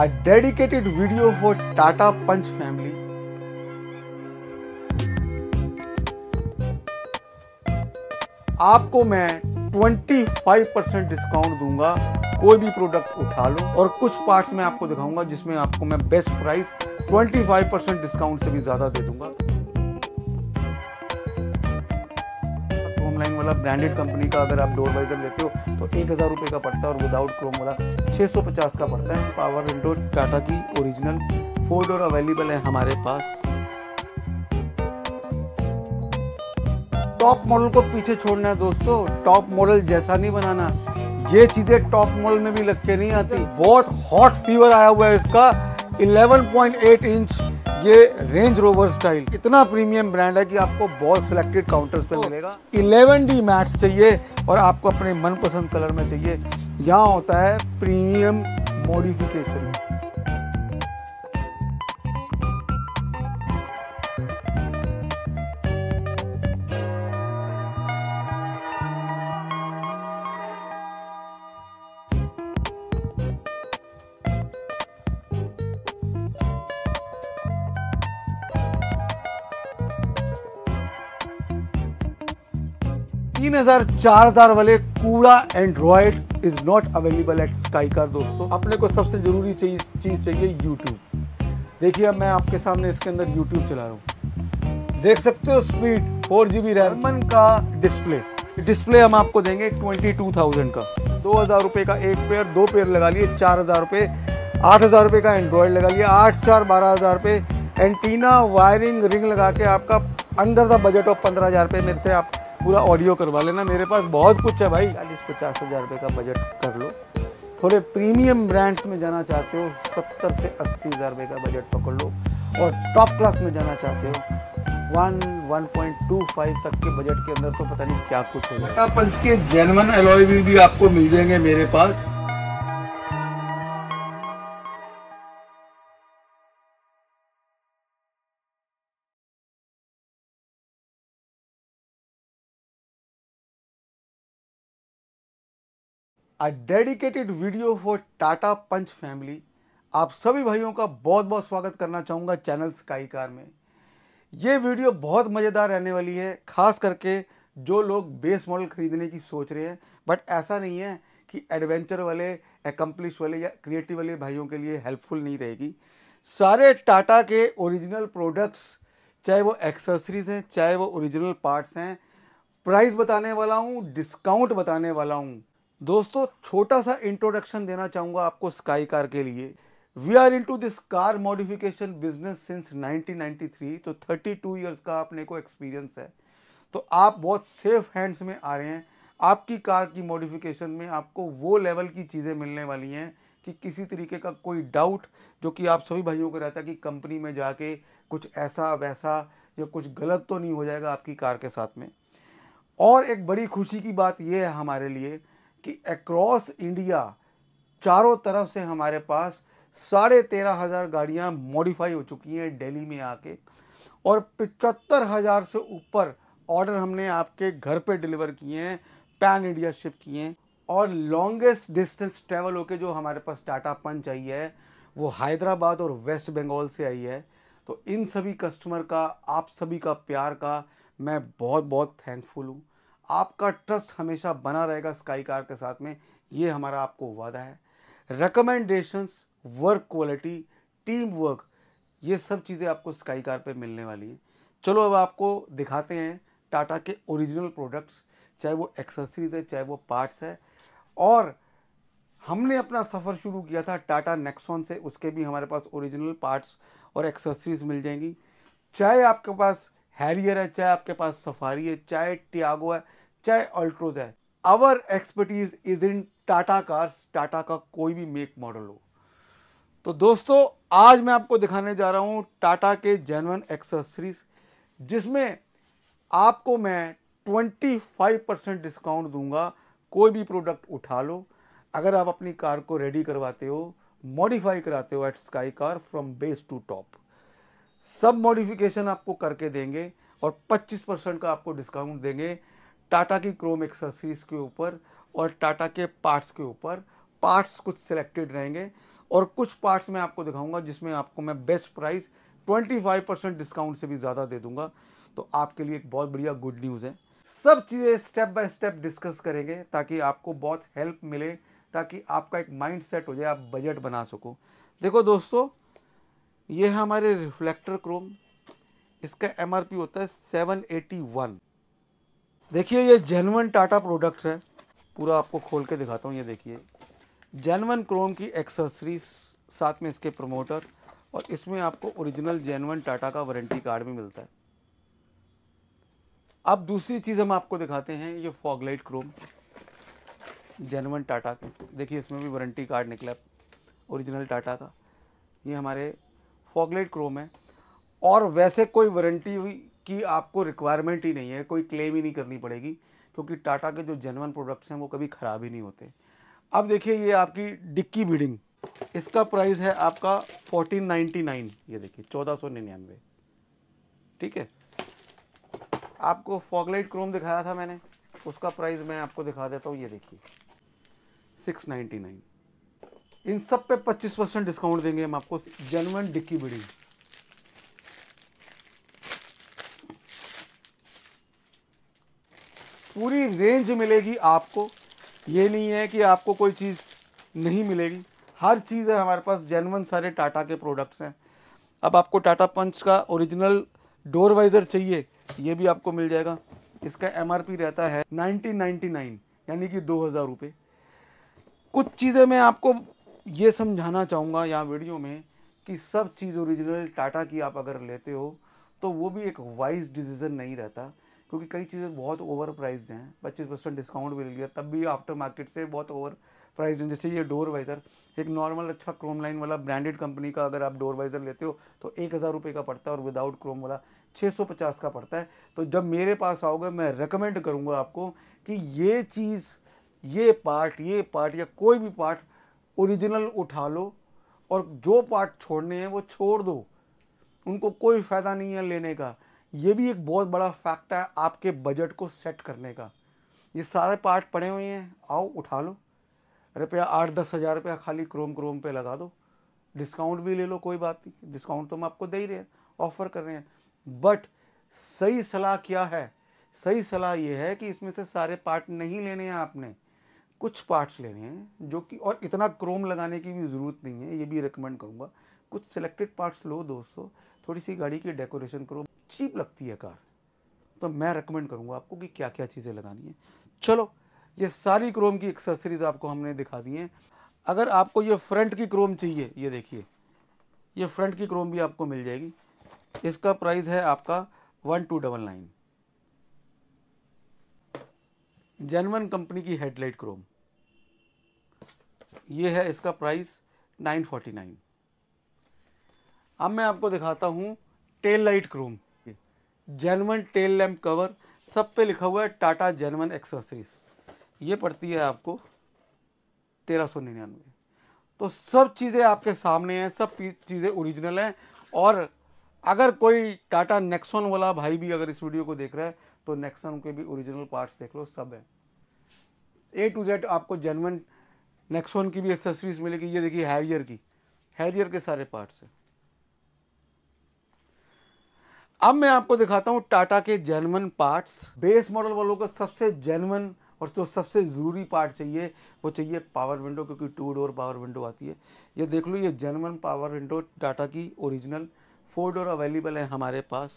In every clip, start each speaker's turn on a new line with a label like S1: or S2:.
S1: a dedicated video for Tata Punch family. आपको मैं 25% discount दूंगा कोई भी प्रोडक्ट उठा लो और कुछ पार्ट्स में आपको दिखाऊंगा जिसमें आपको मैं बेस्ट प्राइस 25% डिस्काउंट से भी ज़्यादा दे दूंगा क्रोमलाइन वाला ब्रांडेड कंपनी का अगर आप डोर वाइजर लेते हो तो एक हज़ार रुपये का पड़ता है और विदाउट क्रोम वाला छः सौ पचास का पड़ता है पावर विंडो टाटा की ओरिजिनल फोर डोर अवेलेबल है हमारे पास टॉप मॉडल को पीछे छोड़ना है दोस्तों टॉप मॉडल जैसा नहीं बनाना ये चीज़ें टॉप मॉडल में भी लग के नहीं आती बहुत हॉट फीवर आया हुआ है इसका 11.8 इंच ये रेंज रोवर स्टाइल इतना प्रीमियम ब्रांड है कि आपको बहुत सिलेक्टेड काउंटर्स पे तो मिलेगा इलेवन डी मैट्स चाहिए और आपको अपने मनपसंद कलर में चाहिए यहाँ होता है प्रीमियम मॉडिफिकेशन तीन हजार चार हजार वाले कूड़ा android is not available at sky car दोस्तों अपने को सबसे जरूरी चीज चीज चाहिए यूट्यूब देखिए अब मैं आपके सामने इसके अंदर यूट्यूब चला रहा हूँ देख सकते हो स्पीड फोर जी बी रैमन का डिस्प्ले डिस्प्ले हम आपको देंगे ट्वेंटी टू थाउजेंड का दो हज़ार रुपये का एक पेयर दो पेयर लगा लिए चार हज़ार रुपये आठ हज़ार रुपये का एंड्रॉयड लगा लिए आठ चार बारह हज़ार रुपये एंटीना वायरिंग रिंग लगा के आपका अंडर द बजट ऑफ पंद्रह हज़ार रुपये मेरे से आप पूरा ऑडियो करवा लेना मेरे पास बहुत कुछ है भाई चालीस पचास हज़ार रुपये का बजट कर लो थोड़े प्रीमियम ब्रांड्स में जाना चाहते हो सत्तर से अस्सी हज़ार रुपये का बजट पकड़ लो और टॉप क्लास में जाना चाहते हो one one point two five तक के बजट के अंदर तो पता नहीं क्या कुछ होगा पंच के जेनवन एलॉय भी आपको मिल जाएंगे मेरे पास a dedicated video for Tata punch family आप सभी भाइयों का बहुत बहुत स्वागत करना चाहूँगा चैनल स्काई कार में ये वीडियो बहुत मज़ेदार रहने वाली है खास करके जो लोग बेस मॉडल ख़रीदने की सोच रहे हैं बट ऐसा नहीं है कि एडवेंचर वाले एकम्प्लिश वाले या क्रिएटिव वाले भाइयों के लिए हेल्पफुल नहीं रहेगी सारे टाटा के ओरिजिनल प्रोडक्ट्स चाहे वो एक्सेसरीज़ हैं चाहे वो ओरिजिनल पार्ट्स हैं प्राइस बताने वाला हूँ डिस्काउंट बताने वाला हूँ दोस्तों छोटा सा इंट्रोडक्शन देना चाहूँगा आपको स्काई कार के लिए we are into this car modification business since 1993 तो 32 ईयर्स का अपने को एक्सपीरियंस है तो आप बहुत सेफ हैंड्स में आ रहे हैं आपकी कार की मॉडिफिकेशन में आपको वो लेवल की चीज़ें मिलने वाली हैं कि किसी तरीके का कोई डाउट जो कि आप सभी भाइयों को रहता है कि कंपनी में जाके कुछ ऐसा वैसा या कुछ गलत तो नहीं हो जाएगा आपकी कार के साथ में और एक बड़ी खुशी की बात यह है हमारे लिए कि अक्रॉस इंडिया चारों तरफ से हमारे पास साढ़े तेरह हज़ार गाड़ियाँ मॉडिफाई हो चुकी हैं दिल्ली में आके और पचहत्तर हज़ार से ऊपर ऑर्डर हमने आपके घर पे डिलीवर किए हैं पैन इंडिया शिप किए हैं और लॉन्गेस्ट डिस्टेंस ट्रैवल होके जो हमारे पास टाटा पंच आई है वो हैदराबाद और वेस्ट बंगाल से आई है तो इन सभी कस्टमर का आप सभी का प्यार का मैं बहुत बहुत थैंकफुल हूँ आपका ट्रस्ट हमेशा बना रहेगा स्काई कार के साथ में ये हमारा आपको वादा है recommendations work quality team work ये सब चीज़ें आपको स्काई कार पर मिलने वाली हैं चलो अब आपको दिखाते हैं टाटा के ओरिजिनल प्रोडक्ट्स चाहे वो एक्सेसरीज है चाहे वो पार्ट्स है और हमने अपना सफ़र शुरू किया था टाटा नेक्सॉन से उसके भी हमारे पास ओरिजिनल पार्ट्स और एक्सेसरीज मिल जाएंगी चाहे आपके पास हैरियर है चाहे आपके पास सफारी है चाहे टियागो है चाहे ऑल्ट्रोज है our expertise is in Tata cars Tata का कोई भी मेक मॉडल हो तो दोस्तों आज मैं आपको दिखाने जा रहा हूँ टाटा के जेनवन एक्सेसरीज जिसमें आपको मैं 25 परसेंट डिस्काउंट दूंगा कोई भी प्रोडक्ट उठा लो अगर आप अपनी कार को रेडी करवाते हो मॉडिफाई कराते हो at sky car from base to top सब मॉडिफिकेशन आपको करके देंगे और 25 परसेंट का आपको डिस्काउंट देंगे टाटा की क्रोम एक्सेसरीज के ऊपर और टाटा के पार्ट्स के ऊपर पार्ट्स कुछ सिलेक्टेड रहेंगे और कुछ पार्ट्स मैं आपको दिखाऊंगा जिसमें आपको मैं बेस्ट प्राइस 25 परसेंट डिस्काउंट से भी ज़्यादा दे दूंगा तो आपके लिए एक बहुत बढ़िया गुड न्यूज़ है सब चीज़ें स्टेप बाय स्टेप डिस्कस करेंगे ताकि आपको बहुत हेल्प मिले ताकि आपका एक माइंड सेट हो जाए आप बजट बना सको देखो दोस्तों ये हमारे रिफ्लेक्टर क्रोम इसका एम होता है सेवन देखिए ये जेनवन टाटा प्रोडक्ट्स है पूरा आपको खोल के दिखाता हूँ ये देखिए जेनवन क्रोम की एक्सेसरीज साथ में इसके प्रमोटर और इसमें आपको ओरिजिनल जेनवन टाटा का वारंटी कार्ड भी मिलता है अब दूसरी चीज़ हम आपको दिखाते हैं ये फॉगलाइट क्रोम जेनवन टाटा के देखिए इसमें भी वारंटी कार्ड निकला ओरिजिनल टाटा का ये हमारे फॉगलाइट क्रोम है और वैसे कोई वारंटी की आपको रिक्वायरमेंट ही नहीं है कोई क्लेम ही नहीं करनी पड़ेगी क्योंकि टाटा के जो जेनवन प्रोडक्ट्स हैं वो कभी ख़राब ही नहीं होते अब देखिए ये आपकी डिक्की बीडिंग इसका प्राइस है आपका फोर्टीन नाइनटी नाइन ये देखिए चौदह सौ निन्यानवे ठीक है आपको फॉगलाइट क्रोम दिखाया था मैंने उसका प्राइस मैं आपको दिखा देता हूँ ये देखिए सिक्स नाइन्टी नाइन इन सब पे पच्चीस परसेंट डिस्काउंट देंगे हम आपको जेनवन डिक्की बीडिंग पूरी रेंज मिलेगी आपको ये नहीं है कि आपको कोई चीज़ नहीं मिलेगी हर चीज़ है हमारे पास जेनवन सारे टाटा के प्रोडक्ट्स हैं अब आपको टाटा पंच का ओरिजिनल डोर वाइज़र चाहिए ये भी आपको मिल जाएगा इसका एम रहता है नाइनटीन यानी कि दो हज़ार रुपये कुछ चीज़ें मैं आपको ये समझाना चाहूँगा यहाँ वीडियो में कि सब चीज़ ओरिजिनल टाटा की आप अगर लेते हो तो वो भी एक वाइज डिसीज़न नहीं रहता क्योंकि कई चीज़ें बहुत ओवर प्राइज हैं पच्चीस परसेंट डिस्काउंट भी मिल गया तब भी आफ्टर मार्केट से बहुत ओवर प्राइज हैं जैसे ये डोर वाइज़र एक नॉर्मल अच्छा क्रोम लाइन वाला ब्रांडेड कंपनी का अगर आप डोर वाइज़र लेते हो तो एक हज़ार रुपये का पड़ता है और विदाउट क्रोम वाला छः सौ पचास का पड़ता है तो जब मेरे पास आओगे मैं रिकमेंड करूँगा आपको कि ये चीज़ ये पार्ट ये पार्ट या कोई भी पार्ट ओरिजिनल उठा लो और जो पार्ट छोड़ने हैं वो छोड़ दो उनको कोई फ़ायदा नहीं है लेने का ये भी एक बहुत बड़ा फैक्ट है आपके बजट को सेट करने का ये सारे पार्ट पड़े हुए हैं आओ उठा लो रुपया आठ दस हज़ार रुपया खाली क्रोम क्रोम पे लगा दो डिस्काउंट भी ले लो कोई बात नहीं डिस्काउंट तो हम आपको दे ही रहे हैं ऑफ़र कर रहे हैं बट सही सलाह क्या है सही सलाह ये है कि इसमें से सारे पार्ट नहीं लेने हैं आपने कुछ पार्ट्स लेने हैं जो कि और इतना क्रोम लगाने की भी ज़रूरत नहीं है ये भी रिकमेंड करूँगा कुछ सिलेक्टेड पार्ट्स लो दोस्तों थोड़ी सी गाड़ी की डेकोरेशन करो चीप लगती है कार तो मैं रेकमेंड करूँगा आपको कि क्या क्या चीज़ें लगानी है चलो ये सारी क्रोम की एक्सेसरीज आपको हमने दिखा दी हैं अगर आपको ये फ्रंट की क्रोम चाहिए ये देखिए ये फ्रंट की क्रोम भी आपको मिल जाएगी इसका प्राइस है आपका one two double nine genuine company की हेडलाइट क्रोम ये है इसका प्राइस नाइन फोर्टी नाइन अब मैं आपको दिखाता हूँ tail light chrome genuine tail lamp cover सब पे लिखा हुआ है टाटा जेनवन एक्सेसरीज ये पड़ती है आपको तेरह सौ निन्यानवे तो सब चीज़ें आपके सामने हैं सब चीज़ें ओरिजिनल हैं और अगर कोई टाटा नेक्सोन वाला भाई भी अगर इस वीडियो को देख रहा है तो नेक्सोन के भी ओरिजिनल पार्ट्स देख लो सब है ए टू जेड आपको जेनवन नेक्सोन की भी एक्सेसरीज मिलेगी ये देखिए हैरियर की हैरियर के सारे पार्ट्स हैं अब मैं आपको दिखाता हूँ टाटा के जेनवन पार्ट्स बेस मॉडल वालों का सबसे जेनवन और जो सबसे ज़रूरी पार्ट चाहिए वो चाहिए पावर विंडो क्योंकि टू डोर पावर विंडो आती है ये देख लो ये जेनवन पावर विंडो टाटा की ओरिजिनल फोर डोर अवेलेबल है हमारे पास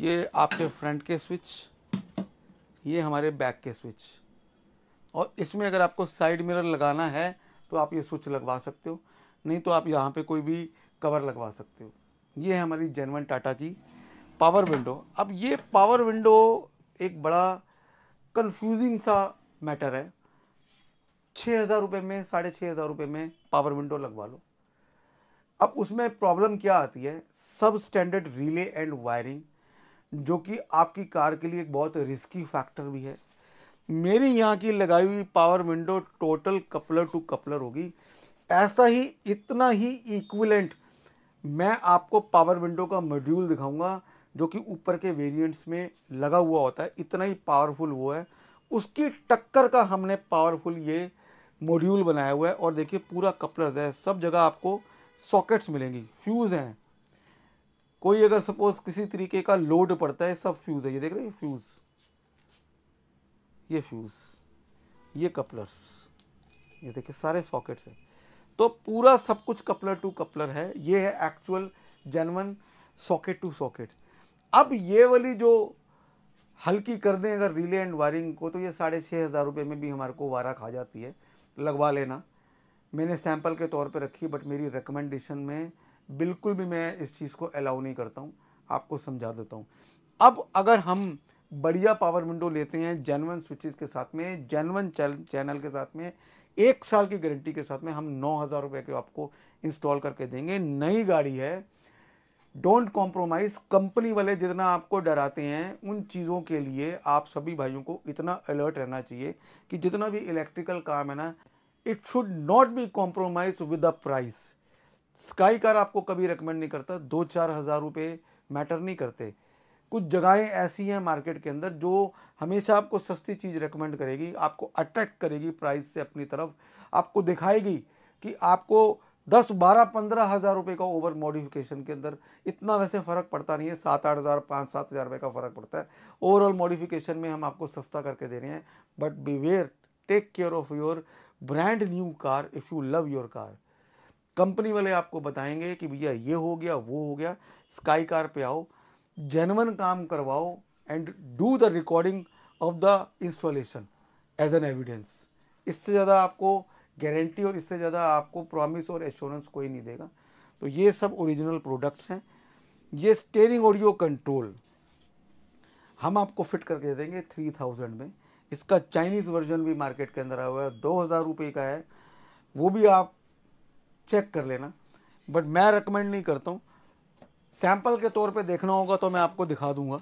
S1: ये आपके फ्रंट के स्विच ये हमारे बैक के स्विच और इसमें अगर आपको साइड मिरर लगाना है तो आप ये स्विच लगवा सकते हो नहीं तो आप यहाँ पे कोई भी कवर लगवा सकते हो ये है हमारी जेनवन टाटा की पावर विंडो अब ये पावर विंडो एक बड़ा कंफ्यूजिंग सा मैटर है छः हज़ार रुपये में साढ़े छः हज़ार रुपये में पावर विंडो लगवा लो अब उसमें प्रॉब्लम क्या आती है सब स्टैंडर्ड रिले एंड वायरिंग जो कि आपकी कार के लिए एक बहुत रिस्की फैक्टर भी है मेरी यहाँ की लगाई हुई power window total coupler to coupler होगी ऐसा ही इतना ही इक्वलेंट मैं आपको पावर विंडो का मॉड्यूल दिखाऊंगा जो कि ऊपर के वेरिएंट्स में लगा हुआ होता है इतना ही पावरफुल वो है उसकी टक्कर का हमने पावरफुल ये मॉड्यूल बनाया हुआ है और देखिए पूरा कपलर्स है सब जगह आपको सॉकेट्स मिलेंगी फ्यूज़ हैं कोई अगर सपोज किसी तरीके का लोड पड़ता है सब फ्यूज़ है ये देख रहे हैं फ्यूज़ ये फ्यूज़ ये कपलर्स ये देखिए सारे सॉकेट्स हैं तो पूरा सब कुछ कपलर टू कपलर है ये है actual genuine socket to socket अब ये वाली जो हल्की कर दें अगर रिले एंड वायरिंग को तो ये साढ़े छः हज़ार रुपये में भी हमारे को वारा खा जाती है लगवा लेना मैंने सैंपल के तौर पे रखी बट मेरी रिकमेंडेशन में बिल्कुल भी मैं इस चीज़ को अलाउ नहीं करता हूँ आपको समझा देता हूँ अब अगर हम बढ़िया पावर विंडो लेते हैं जेनवन स्विचेस के साथ में जेनवन चैनल के साथ में एक साल की गारंटी के साथ में हम नौ हज़ार रुपये के आपको इंस्टॉल करके देंगे नई गाड़ी है डोंट कॉम्प्रोमाइज़ कंपनी वाले जितना आपको डराते हैं उन चीज़ों के लिए आप सभी भाइयों को इतना अलर्ट रहना चाहिए कि जितना भी इलेक्ट्रिकल काम है ना it should not be compromise with the price sky car आपको कभी रिकमेंड नहीं करता दो चार हज़ार रुपये मैटर नहीं करते कुछ जगहें ऐसी हैं मार्केट के अंदर जो हमेशा आपको सस्ती चीज़ रिकमेंड करेगी आपको अट्रैक्ट करेगी प्राइस से अपनी तरफ आपको दिखाएगी कि आपको दस बारह पंद्रह हज़ार रुपये का ओवर मॉडिफिकेशन के अंदर इतना वैसे फ़र्क पड़ता नहीं है सात आठ हज़ार पाँच सात हज़ार रुपये का फ़र्क पड़ता है ओवरऑल मॉडिफिकेशन में हम आपको सस्ता करके दे रहे हैं but beware take care of your brand new car if you love your car company वाले आपको बताएंगे कि भैया ये हो गया वो हो गया स्काई कार पे आओ जेनवन काम करवाओ and do the recording of the installation as an evidence इससे ज़्यादा आपको गारंटी और इससे ज़्यादा आपको प्रॉमिस और एश्योरेंस कोई नहीं देगा तो ये सब ओरिजिनल प्रोडक्ट्स हैं ये स्टेयरिंग ऑडियो कंट्रोल हम आपको फिट करके दे देंगे थ्री थाउजेंड में इसका चाइनीज़ वर्जन भी मार्केट के अंदर आया हुआ है दो हज़ार रुपये का है वो भी आप चेक कर लेना बट मैं रिकमेंड नहीं करता हूँ सैम्पल के तौर पे देखना होगा तो मैं आपको दिखा दूँगा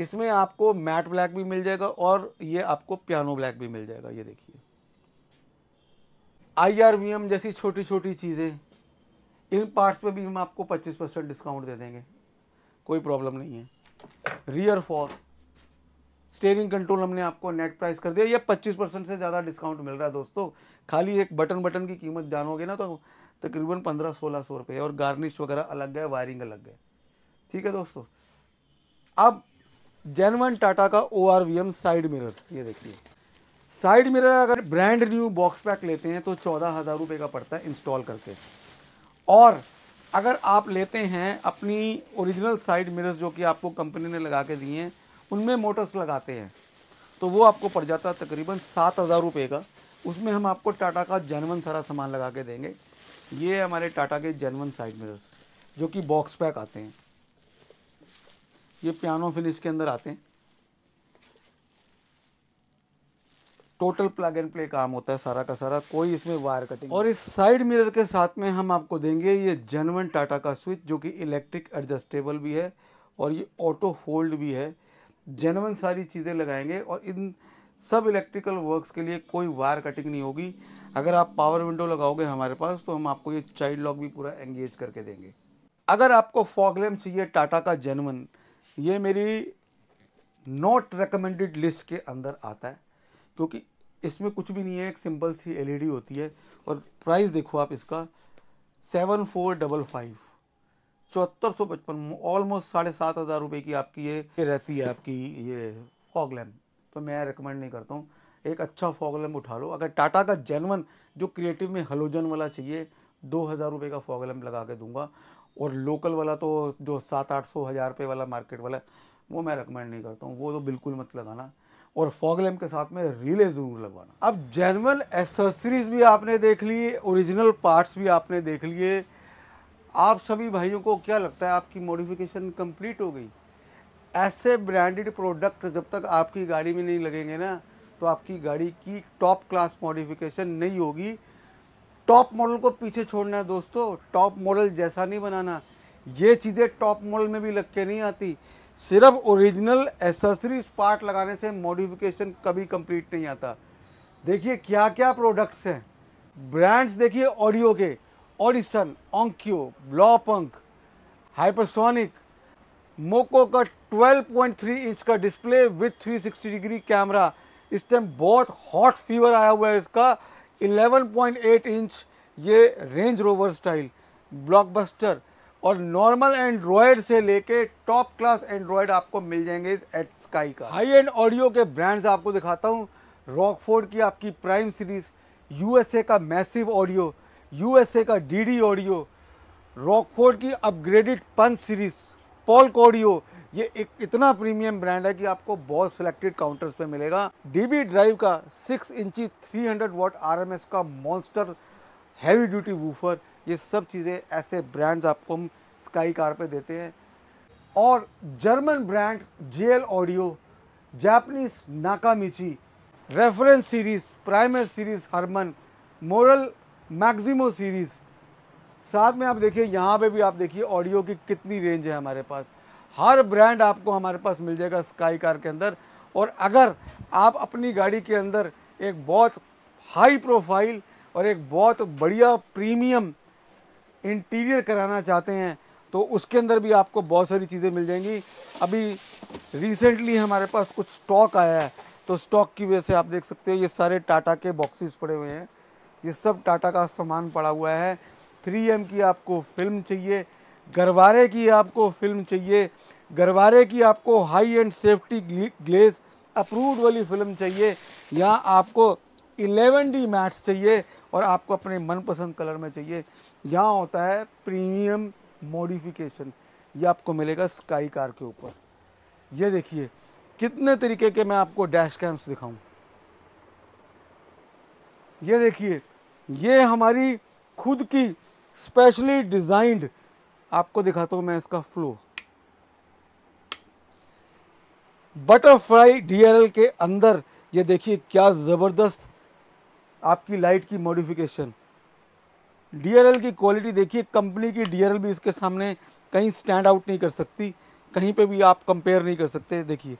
S1: इसमें आपको मैट ब्लैक भी मिल जाएगा और ये आपको पियानो ब्लैक भी मिल जाएगा ये देखिए आईआरवीएम जैसी छोटी छोटी चीज़ें इन पार्ट्स पे भी हम आपको 25 परसेंट डिस्काउंट दे देंगे कोई प्रॉब्लम नहीं है रियर फॉर स्टेयरिंग कंट्रोल हमने आपको नेट प्राइस कर दिया ये 25 परसेंट से ज़्यादा डिस्काउंट मिल रहा है दोस्तों खाली एक बटन बटन की कीमत जानोगे ना तो तकरीबन पंद्रह सोलह सौ रुपये और गार्निश वगैरह अलग है वायरिंग अलग है ठीक है दोस्तों अब जेनवन टाटा का ओ साइड मिरर ये देखिए साइड मिरर अगर ब्रांड न्यू बॉक्स पैक लेते हैं तो चौदह हज़ार रुपये का पड़ता है इंस्टॉल करके और अगर आप लेते हैं अपनी ओरिजिनल साइड मिरर्स जो कि आपको कंपनी ने लगा के दिए हैं उनमें मोटर्स लगाते हैं तो वो आपको पड़ जाता है तकरीबन सात हज़ार रुपये का उसमें हम आपको टाटा का जनवन सारा सामान लगा के देंगे ये हमारे टाटा के जनवन साइड मिरर्स जो कि बॉक्स पैक आते हैं ये पियानो फिनिश के अंदर आते हैं टोटल प्लग एंड प्ले काम होता है सारा का सारा कोई इसमें वायर कटिंग और इस साइड मिरर के साथ में हम आपको देंगे ये जनवन टाटा का स्विच जो कि इलेक्ट्रिक एडजस्टेबल भी है और ये ऑटो फोल्ड भी है जेनवन सारी चीज़ें लगाएंगे और इन सब इलेक्ट्रिकल वर्क्स के लिए कोई वायर कटिंग नहीं होगी अगर आप पावर विंडो लगाओगे हमारे पास तो हम आपको ये चाइल्ड लॉक भी पूरा एंगेज करके देंगे अगर आपको फॉगलेम चाहिए टाटा का जेनवन ये मेरी नॉट रिकमेंडेड लिस्ट के अंदर आता है क्योंकि इसमें कुछ भी नहीं है एक सिंपल सी एलईडी e होती है और प्राइस देखो आप इसका सेवन फोर डबल फाइव चौहत्तर सौ पचपन ऑलमोस्ट साढ़े सात हज़ार रुपये की आपकी ये, ये रहती है आपकी ये फॉग लैम्प तो मैं रिकमेंड नहीं करता हूँ एक अच्छा फॉग लैम्प उठा लो अगर टाटा का जेनवन जो क्रिएटिव में हलोजन वाला चाहिए दो हज़ार रुपये का फॉग लैम्प लगा के दूंगा और लोकल वाला तो जो सात आठ सौ हज़ार रुपये वाला मार्केट वाला वो मैं रिकमेंड नहीं करता हूँ वो तो बिल्कुल मत लगाना और फॉग लैम्प के साथ में रिले ज़रूर लगवाना अब जेनवन एसेसरीज भी आपने देख लिए ओरिजिनल पार्ट्स भी आपने देख लिए आप सभी भाइयों को क्या लगता है आपकी मॉडिफिकेशन कंप्लीट हो गई ऐसे ब्रांडेड प्रोडक्ट जब तक आपकी गाड़ी में नहीं लगेंगे ना तो आपकी गाड़ी की टॉप क्लास मॉडिफिकेशन नहीं होगी टॉप मॉडल को पीछे छोड़ना है दोस्तों टॉप मॉडल जैसा नहीं बनाना ये चीज़ें टॉप मॉडल में भी लग के नहीं आती सिर्फ ओरिजिनल एसेसरीज पार्ट लगाने से मॉडिफिकेशन कभी कंप्लीट नहीं आता देखिए क्या क्या प्रोडक्ट्स हैं ब्रांड्स देखिए ऑडियो के ऑडिसन ऑंक्यो ब्लॉपंक हाइपरसोनिक मोको का 12.3 इंच का डिस्प्ले विथ 360 डिग्री कैमरा इस टाइम बहुत हॉट फीवर आया हुआ है इसका 11.8 इंच ये रेंज रोवर स्टाइल ब्लॉकबस्टर और नॉर्मल एंड्रॉयड से लेके टॉप क्लास एंड्रॉयड आपको मिल जाएंगे एट स्काई का हाई एंड ऑडियो के ब्रांड्स आपको दिखाता हूँ रॉकफोर्ड की आपकी प्राइम सीरीज़ यूएसए का मैसिव ऑडियो यूएसए का डीडी ऑडियो रॉकफोर्ड की upgraded punch series Polk audio ये एक इतना प्रीमियम ब्रांड है कि आपको बहुत सिलेक्टेड काउंटर्स पे मिलेगा डीबी ड्राइव का six inch three hundred watt RMS का मॉन्स्टर हैवी ड्यूटी वूफर ये सब चीज़ें ऐसे ब्रांड्स आपको हम स्काई कार पे देते हैं और German brand J audio Japanese Nakamichi reference series primer series Harman Morel Maximo series साथ में आप देखिए यहाँ पे भी आप देखिए ऑडियो की कितनी रेंज है हमारे पास हर ब्रांड आपको हमारे पास मिल जाएगा स्काई कार के अंदर और अगर आप अपनी गाड़ी के अंदर एक बहुत हाई प्रोफाइल और एक बहुत बढ़िया प्रीमियम इंटीरियर कराना चाहते हैं तो उसके अंदर भी आपको बहुत सारी चीज़ें मिल जाएंगी अभी रिसेंटली हमारे पास कुछ स्टॉक आया है तो स्टॉक की वजह से आप देख सकते हो ये सारे टाटा के बॉक्सेस पड़े हुए हैं ये सब टाटा का सामान पड़ा हुआ है 3M की आपको फिल्म चाहिए गरवारे की आपको फिल्म चाहिए गरवारे की आपको high end safety glass approved वाली फिल्म चाहिए या आपको 11D मैट्स चाहिए और आपको अपने मनपसंद कलर में चाहिए यहाँ होता है प्रीमियम मॉडिफिकेशन ये आपको मिलेगा स्काई कार के ऊपर ये देखिए कितने तरीके के मैं आपको डैश कैम्स दिखाऊं ये देखिए ये हमारी खुद की स्पेशली डिज़ाइंड आपको दिखाता हूँ मैं इसका फ्लो बटरफ्लाई डीएलएल के अंदर ये देखिए क्या ज़बरदस्त आपकी लाइट की मॉडिफिकेशन डीआरएल की क्वालिटी देखिए कंपनी की डीआरएल भी इसके सामने कहीं स्टैंड आउट नहीं कर सकती कहीं पे भी आप कंपेयर नहीं कर सकते देखिए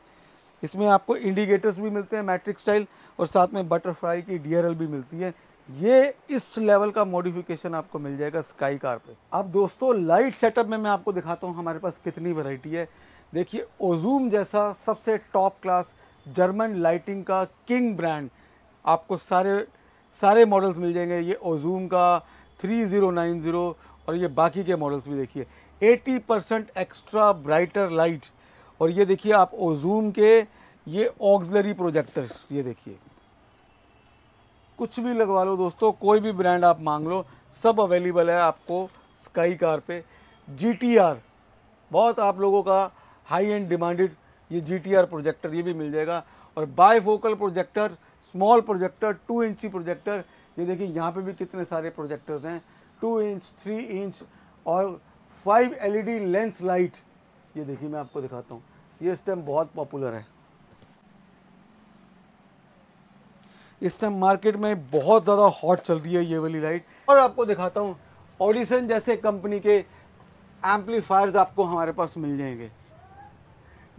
S1: इसमें आपको इंडिकेटर्स भी मिलते हैं मैट्रिक स्टाइल और साथ में बटरफ्लाई की डीआरएल भी मिलती है ये इस लेवल का मॉडिफिकेशन आपको मिल जाएगा स्काई कार पर अब दोस्तों लाइट सेटअप में मैं आपको दिखाता हूँ हमारे पास कितनी वराइटी है देखिए ओजूम जैसा सबसे टॉप क्लास जर्मन लाइटिंग का किंग ब्रांड आपको सारे सारे मॉडल्स मिल जाएंगे ये ओजूम का 3090 और ये बाकी के मॉडल्स भी देखिए 80 परसेंट एक्स्ट्रा ब्राइटर लाइट और ये देखिए आप ओजूम के ये ऑक्सलरी प्रोजेक्टर ये देखिए कुछ भी लगवा लो दोस्तों कोई भी ब्रांड आप मांग लो सब अवेलेबल है आपको स्काई कार पे जी बहुत आप लोगों का हाई एंड डिमांडेड ये जी प्रोजेक्टर ये भी मिल जाएगा और bifocal projector small projector two inch projector ये देखिए यहाँ पे भी कितने सारे प्रोजेक्टर्स हैं टू इंच थ्री इंच और फाइव एलईडी लेंस लाइट ये देखिए मैं आपको दिखाता हूँ ये इस टाइम बहुत पॉपुलर है इस टाइम मार्केट में बहुत ज़्यादा हॉट चल रही है ये वाली लाइट और आपको दिखाता हूँ ऑडिसन जैसे कंपनी के एम्पलीफायर्स आपको हमारे पास मिल जाएंगे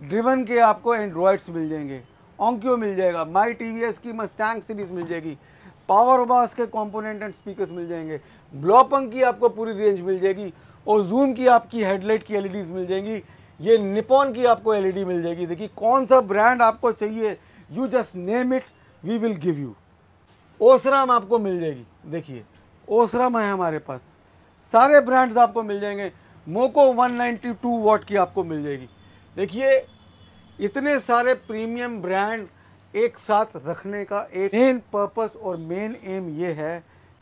S1: ड्रिवन के आपको एंड्रॉयड्स मिल जाएंगे ऑंक्यो मिल जाएगा माई टी की मस्टैंग सीरीज़ मिल जाएगी पावर बास के कंपोनेंट एंड स्पीकर्स मिल जाएंगे ब्लॉपंग की आपको पूरी रेंज मिल जाएगी और जूम की आपकी हेडलाइट की एलईडीज मिल जाएंगी ये निपॉन की आपको एलईडी मिल जाएगी देखिए कौन सा ब्रांड आपको चाहिए you just name it we will give you Osram आपको मिल जाएगी देखिए ओसराम है हमारे पास सारे ब्रांड्स आपको मिल जाएंगे मोको 192 वॉट की आपको मिल जाएगी देखिए इतने सारे प्रीमियम ब्रांड एक साथ रखने का एक मेन पर्पस और मेन एम ये है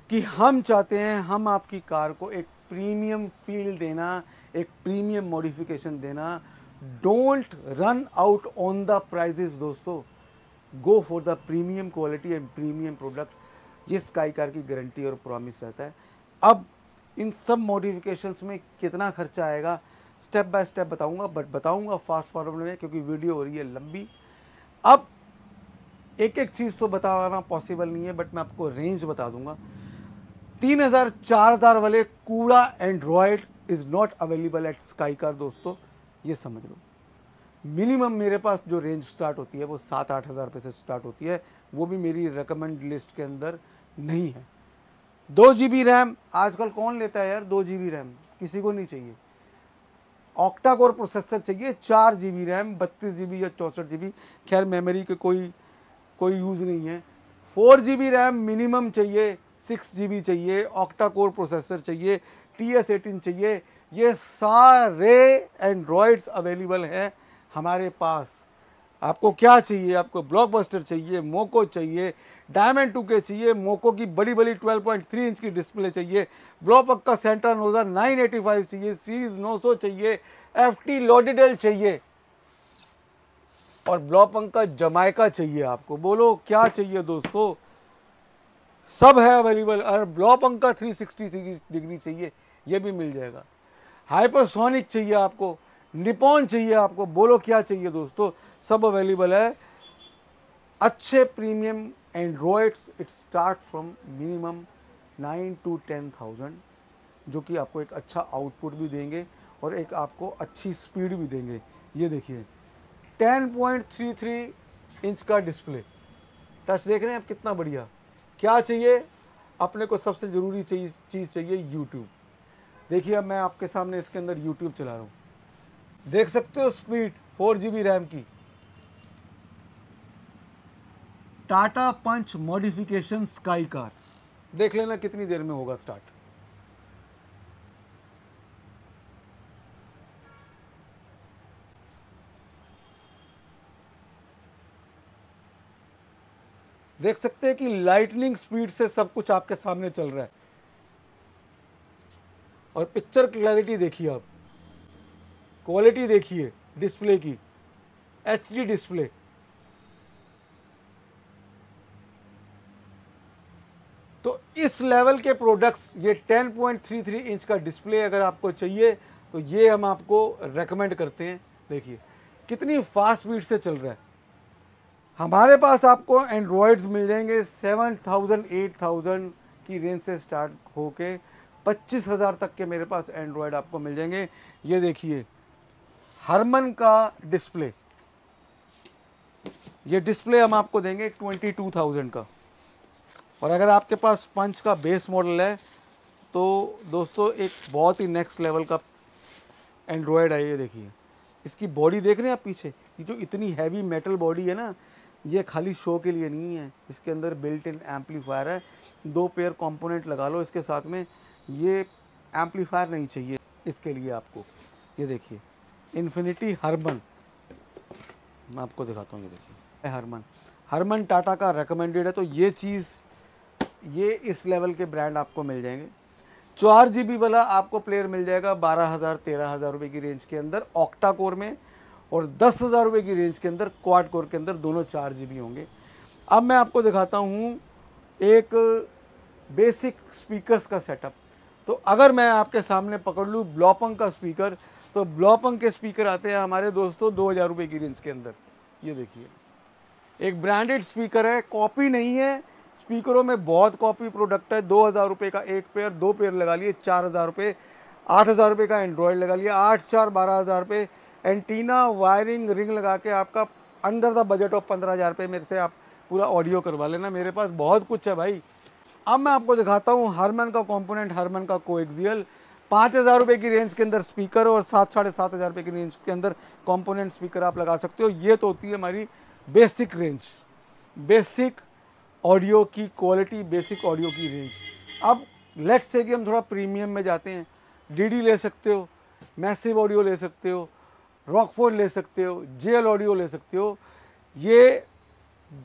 S1: कि हम चाहते हैं हम आपकी कार को एक प्रीमियम फील देना एक प्रीमियम मॉडिफिकेशन देना don't run out on the prices दोस्तों go for the premium quality and premium product ये स्काई कार की गारंटी और प्रॉमिस रहता है अब इन सब मॉडिफिकेशंस में कितना खर्चा आएगा स्टेप बाय स्टेप बताऊंगा बट बताऊंगा फास्ट फॉरवर्ड में क्योंकि वीडियो हो रही है लंबी अब एक एक चीज़ तो बताना पॉसिबल नहीं है बट मैं आपको रेंज बता दूंगा तीन हज़ार चार हज़ार वाले कूड़ा android is not available at sky car दोस्तों ये समझ लो मिनिमम मेरे पास जो रेंज स्टार्ट होती है वो सात आठ हज़ार रुपये से स्टार्ट होती है वो भी मेरी रिकमेंड लिस्ट के अंदर नहीं है दो जी बी रैम आजकल कौन लेता है यार दो जी बी रैम किसी को नहीं चाहिए ऑक्टा कोर प्रोसेसर चाहिए चार जी बी रैम बत्तीस जी बी या चौंसठ जी बी खैर मेमोरी के कोई कोई यूज़ नहीं है four G B RAM minimum चाहिए सिक्स जी बी चाहिए ऑक्टा कोर प्रोसेसर चाहिए टी एस एटीन चाहिए ये सारे एंड्रॉयड्स अवेलेबल हैं हमारे पास आपको क्या चाहिए आपको ब्लॉकबस्टर चाहिए मोको चाहिए डायमंड टू के चाहिए मोको की बड़ी बड़ी 12.3 इंच की डिस्प्ले चाहिए ब्लॉपक का सेंट्रा नोजा 985 चाहिए सीरीज 900 चाहिए एफ टी लॉडिडेल चाहिए और ब्लॉ पंकज जमाइका चाहिए आपको बोलो क्या चाहिए दोस्तों सब है अवेलेबल और Blaupunkt three sixty degree चाहिए ये भी मिल जाएगा हाइपरसोनिक चाहिए आपको निपोन चाहिए आपको बोलो क्या चाहिए दोस्तों सब अवेलेबल है अच्छे premium androids it start from minimum nine to ten thousand जो कि आपको एक अच्छा आउटपुट भी देंगे और एक आपको अच्छी स्पीड भी देंगे ये देखिए 10.33 इंच का डिस्प्ले टच देख रहे हैं आप कितना बढ़िया क्या चाहिए अपने को सबसे ज़रूरी चीज़ चीज़ चाहिए यूट्यूब देखिए अब मैं आपके सामने इसके अंदर यूट्यूब चला रहा हूँ देख सकते हो स्पीड फोर जी रैम की Tata Punch modification sky car देख लेना कितनी देर में होगा स्टार्ट देख सकते हैं कि लाइटनिंग स्पीड से सब कुछ आपके सामने चल रहा है और पिक्चर क्लैरिटी देखिए आप क्वालिटी देखिए डिस्प्ले की एच डिस्प्ले तो इस लेवल के प्रोडक्ट्स ये 10.33 इंच का डिस्प्ले अगर आपको चाहिए तो ये हम आपको रेकमेंड करते हैं देखिए कितनी फास्ट स्पीड से चल रहा है हमारे पास आपको एंड्रॉयड्स मिल जाएंगे सेवन थाउजेंड एट थाउजेंड की रेंज से स्टार्ट होके पच्चीस हज़ार तक के मेरे पास एंड्रॉयड आपको मिल जाएंगे ये देखिए हरमन का डिस्प्ले ये डिस्प्ले हम आपको देंगे ट्वेंटी टू थाउजेंड का और अगर आपके पास पंच का बेस मॉडल है तो दोस्तों एक बहुत ही नेक्स्ट लेवल का एंड्रॉयड है ये देखिए इसकी बॉडी देख रहे हैं आप पीछे ये जो इतनी हैवी मेटल बॉडी है ना ये खाली शो के लिए नहीं है इसके अंदर बिल्ट इन एम्पलीफायर है दो पेयर कंपोनेंट लगा लो इसके साथ में ये एम्पलीफायर नहीं चाहिए इसके लिए आपको ये देखिए इन्फिनिटी हरमन मैं आपको दिखाता हूँ ये देखिए हरमन हरमन टाटा का रिकमेंडेड है तो ये चीज़ ये इस लेवल के ब्रांड आपको मिल जाएंगे चार जी वाला आपको प्लेयर मिल जाएगा बारह हज़ार तेरह हज़ार रुपये की रेंज के अंदर ऑक्टा कोर में और दस हज़ार रुपये की रेंज के अंदर क्वाड कोर के अंदर दोनों चार जी होंगे अब मैं आपको दिखाता हूँ एक बेसिक स्पीकर्स का सेटअप तो अगर मैं आपके सामने पकड़ लूँ ब्लॉपंग का स्पीकर तो ब्लॉपंग के स्पीकर आते हैं हमारे दोस्तों दो हज़ार रुपये की रेंज के अंदर ये देखिए एक ब्रांडेड स्पीकर है कॉपी नहीं है स्पीकरों में बहुत कॉपी प्रोडक्ट है दो हज़ार रुपये का एक पेयर दो पेयर लगा लिए चार हज़ार रुपये आठ हज़ार रुपये का एंड्रॉयड लगा लिया आठ चार बारह हज़ार रुपये एंटीना वायरिंग रिंग लगा के आपका अंडर द बजट ऑफ पंद्रह हज़ार रुपये मेरे से आप पूरा ऑडियो करवा लेना मेरे पास बहुत कुछ है भाई अब मैं आपको दिखाता हूँ हरमन का कॉम्पोनेंट हरमन का को एक्जियल पाँच हज़ार रुपये की रेंज के अंदर स्पीकर और सात साढ़े सात हज़ार रुपये की रेंज के अंदर कॉम्पोनेंट स्पीकर आप लगा सकते हो ये तो होती है हमारी बेसिक रेंज बेसिक ऑडियो की क्वालिटी बेसिक ऑडियो की रेंज अब लेट्स से कि हम थोड़ा प्रीमियम में जाते हैं डीडी ले सकते हो मैसिव ऑडियो ले सकते हो रॉकफोर्ड ले सकते हो जेल ऑडियो ले सकते हो ये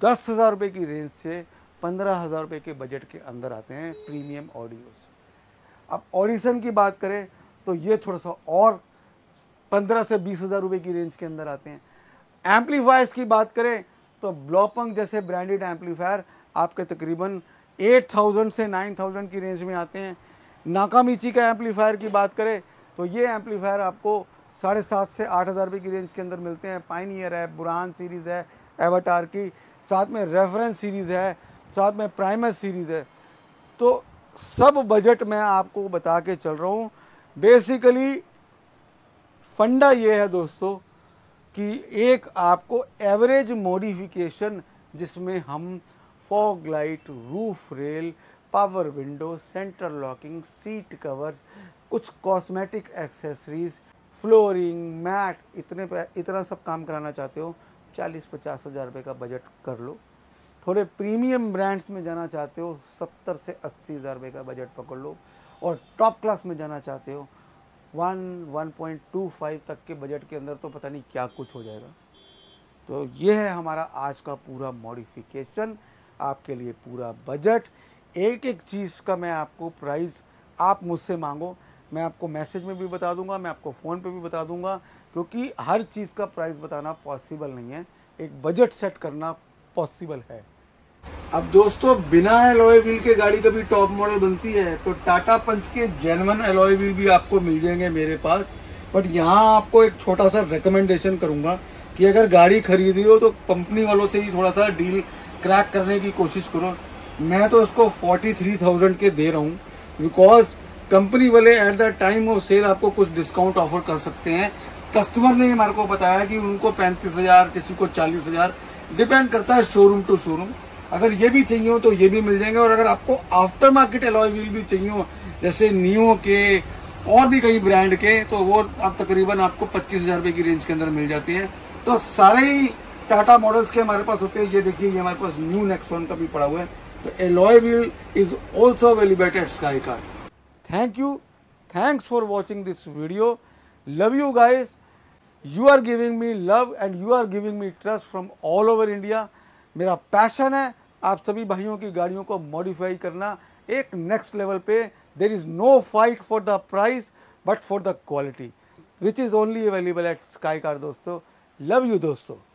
S1: दस हज़ार रुपये की रेंज से पंद्रह हज़ार रुपये के बजट के अंदर आते हैं प्रीमियम ऑडियो अब ऑडिशन की बात करें तो ये थोड़ा सा और पंद्रह से बीस हज़ार रुपये की रेंज के अंदर आते हैं एम्पलीफायर्स की बात करें तो ब्लॉपंग जैसे ब्रांडेड एम्पलीफायर आपके तकरीबन एट थाउजेंड से नाइन थाउजेंड की रेंज में आते हैं नाकामीची का एम्पलीफायर की बात करें तो ये एम्पलीफायर आपको साढ़े सात से आठ हज़ार रुपये की रेंज के अंदर मिलते हैं पाइन ईयर है बुरान सीरीज़ है एवाटार की साथ में रेफरेंस सीरीज़ है साथ में प्राइमस सीरीज़ है तो सब बजट मैं आपको बता के चल रहा हूँ बेसिकली फंडा ये है दोस्तों कि एक आपको एवरेज मॉडिफिकेशन जिसमें हम fog light roof rail power window centre locking seat covers कुछ कॉस्मेटिक एक्सेसरीज़ फ्लोरिंग मैट इतने इतना सब काम कराना चाहते हो चालीस पचास हज़ार रुपये का बजट कर लो थोड़े प्रीमियम ब्रांड्स में जाना चाहते हो सत्तर से अस्सी हज़ार रुपये का बजट पकड़ लो और टॉप क्लास में जाना चाहते हो one one point two five तक के बजट के अंदर तो पता नहीं क्या कुछ हो जाएगा तो ये है हमारा आज का पूरा मॉडिफिकेशन आपके लिए पूरा बजट एक एक चीज़ का मैं आपको प्राइस आप मुझसे मांगो मैं आपको मैसेज में भी बता दूंगा मैं आपको फ़ोन पे भी बता दूंगा क्योंकि हर चीज़ का प्राइस बताना पॉसिबल नहीं है एक बजट सेट करना पॉसिबल है अब दोस्तों बिना एलोए व्हील के गाड़ी कभी टॉप मॉडल बनती है तो टाटा पंच के जेनवन एलोए व्हील भी आपको मिल जाएंगे मेरे पास बट यहाँ आपको एक छोटा सा रिकमेंडेशन करूँगा कि अगर गाड़ी खरीदी हो तो कंपनी वालों से ही थोड़ा सा डील क्रैक करने की कोशिश करो मैं तो उसको फोर्टी थ्री थाउजेंड के दे रहा हूँ बिकॉज कंपनी वाले at the time of sale आपको कुछ डिस्काउंट ऑफर कर सकते हैं कस्टमर ने हमारे को बताया कि उनको पैंतीस हज़ार किसी को चालीस हज़ार डिपेंड करता है शोरूम टू शोरूम अगर ये भी चाहिए हो तो ये भी मिल जाएंगे और अगर आपको आफ्टर मार्केट एलॉय व्हील भी चाहिए हो जैसे न्यू के और भी कई ब्रांड के तो वो अब तकरीबन आपको पच्चीस हज़ार रुपये की रेंज के अंदर मिल जाती है तो सारे ही टाटा मॉडल्स के हमारे पास होते हैं ये देखिए ये हमारे पास न्यू नेक्सॉन का भी पड़ा हुआ है तो alloy wheel is also available at sky car thank you thanks for watching this video love you guys you are giving me love and you are giving me trust from all over India मेरा passion है आप सभी भाइयों की गाड़ियों को modify करना एक नेक्स्ट लेवल पे there is no fight for the price but for the quality which is only available at sky car दोस्तों लव यू दोस्तों